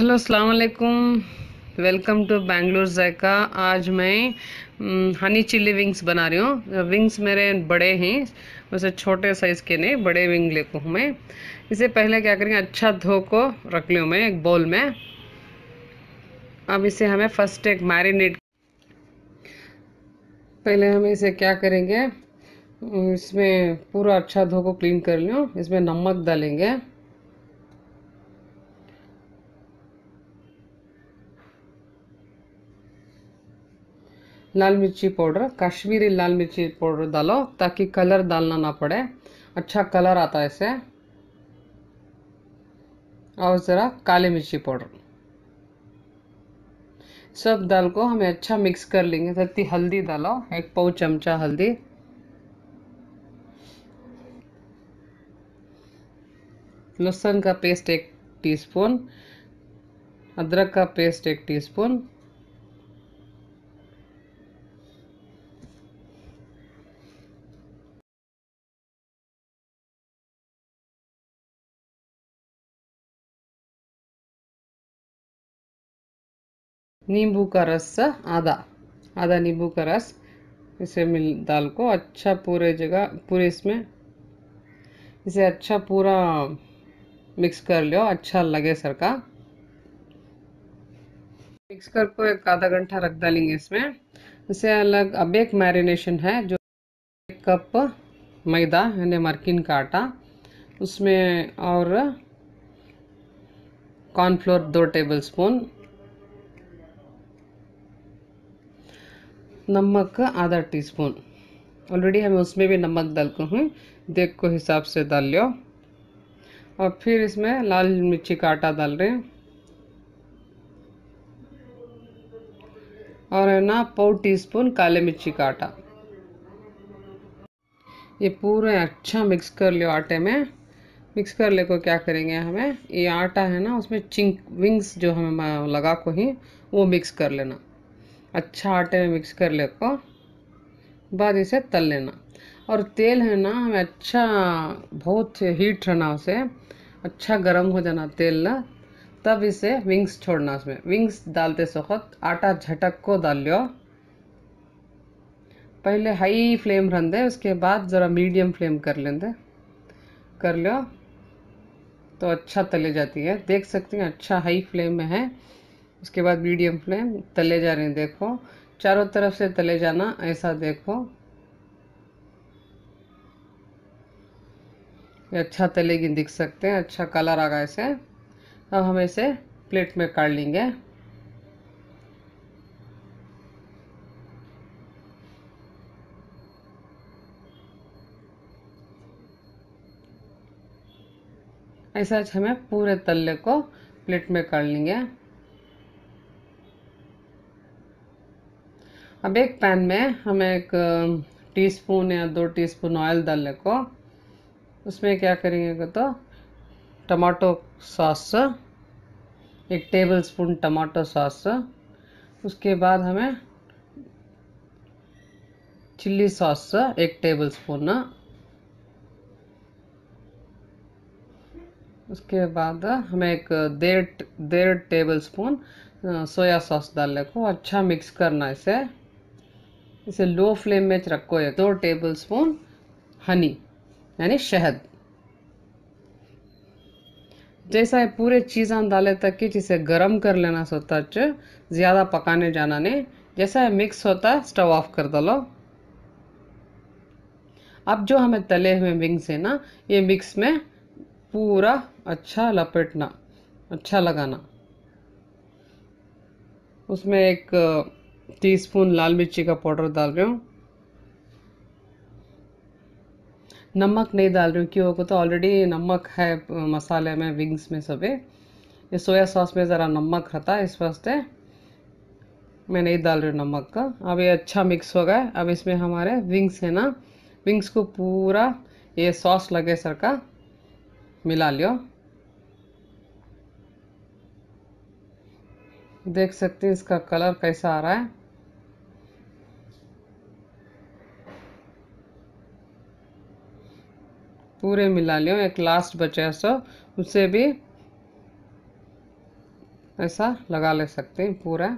hello अस्सलाम वालेकुम welcome to Bangalore जायका आज मैं हनी चिल्ली विंग्स बना रही हूँ विंग्स मेरे बड़े हैं वैसे छोटे साइज़ के नहीं बड़े विंग ले हूँ मैं इसे पहले क्या करेंगे अच्छा धो को रख लूँ मैं एक बॉल में अब इसे हमें फर्स्ट एक मैरिनेट पहले हम इसे क्या करेंगे इसमें पूरा अच्छा धो को क्लीन कर लूँ इसमें नमक डालेंगे लाल मिर्ची पाउडर कश्मीरी लाल मिर्ची पाउडर डालो ताकि कलर डालना ना पड़े अच्छा कलर आता है इसे और ज़रा काली मिर्ची पाउडर सब दाल को हमें अच्छा मिक्स कर लेंगे सत्ती हल्दी डालो एक पाव चमचा हल्दी लहसुन का पेस्ट एक टीस्पून अदरक का पेस्ट एक टीस्पून नींबू का रस आधा आधा नींबू का रस इसे मिल दाल को अच्छा पूरे जगह पूरे इसमें इसे अच्छा पूरा मिक्स कर लियो अच्छा लगे सर का मिक्स कर को एक आधा घंटा रख डालेंगे इसमें इसे अलग अब एक मैरिनेशन है जो एक कप मैदा यानी मरकिन का आटा उसमें और कॉर्नफ्लोर दो टेबल स्पून नमक आधा टीस्पून ऑलरेडी हम उसमें भी नमक डाल को हूँ देख को हिसाब से डाल लियो और फिर इसमें लाल मिर्ची का आटा डाल रहे हैं और है ना पौ टी स्पून काले मिर्ची का आटा ये पूरे अच्छा मिक्स कर लियो आटे में मिक्स कर ले को क्या करेंगे हमें ये आटा है ना उसमें चिंक विंग्स जो हम लगा को ही वो मिक्स कर लेना अच्छा आटे में मिक्स कर ले को बाद इसे तल लेना और तेल है ना हमें अच्छा बहुत हीट रहना उसे अच्छा गर्म हो जाना तेल ना तब इसे विंग्स छोड़ना उसमें विंग्स डालते सख्त आटा झटक को डाल लो पहले हाई फ्लेम रन दे उसके बाद ज़रा मीडियम फ्लेम कर लेंगे कर लो तो अच्छा तले जाती है देख सकते हैं अच्छा हाई फ्लेम में है उसके बाद मीडियम फ्लेम तले जा रहे हैं देखो चारों तरफ से तले जाना ऐसा देखो अच्छा तलेगी दिख सकते हैं अच्छा कलर आ गया इसे अब हम इसे प्लेट में काट लेंगे ऐसा अच्छा हमें पूरे तल्ले को प्लेट में काट लेंगे अब एक पैन में हम एक टीस्पून या दो टीस्पून ऑयल डाल को उसमें क्या करेंगे तो टमाटो सॉस एक टेबल स्पून टमाटो सॉस उसके बाद हमें चिल्ली सॉस एक टेबल स्पून उसके बाद हमें एक डेढ़ डेढ़ टेबल स्पून सोया सॉस डाल को अच्छा मिक्स करना इसे इसे लो फ्लेम में रखो है दो टेबल स्पून हनी यानी शहद जैसा है पूरे चीज़ा डाले तक कि जिसे गर्म कर लेना सोता ज़्यादा पकाने जाना नहीं जैसा है मिक्स होता है स्टोव ऑफ कर दो अब जो हमें तले हुए विंग्स है ना ये मिक्स में पूरा अच्छा लपेटना अच्छा लगाना उसमें एक टीस्पून लाल मिर्ची का पाउडर डाल रही हूँ नमक नहीं डाल रही हूँ क्योंकि तो ऑलरेडी नमक है मसाले में विंग्स में सभी ये सोया सॉस में ज़रा नमक रहता है इस वास्ते मैं नहीं डाल रही हूँ नमक का अब ये अच्छा मिक्स हो गया अब इसमें हमारे विंग्स है ना विंग्स को पूरा ये सॉस लगे सर का मिला लियो देख सकते हैं इसका कलर कैसा आ रहा है पूरे मिला लियो एक लास्ट बचे सो उसे भी ऐसा लगा ले सकते हैं पूरा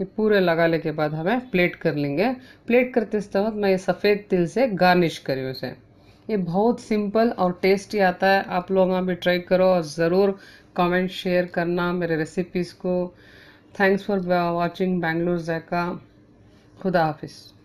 ये पूरे ले के बाद हमें प्लेट कर लेंगे प्लेट करते वक्त मैं ये सफ़ेद तिल से गार्निश करी उसे ये बहुत सिंपल और टेस्टी आता है आप लोग भी ट्राई करो और ज़रूर कमेंट शेयर करना मेरे रेसिपीज़ को थैंक्स फॉर वॉचिंग बैंगलोर जैका खुदा हाफिज़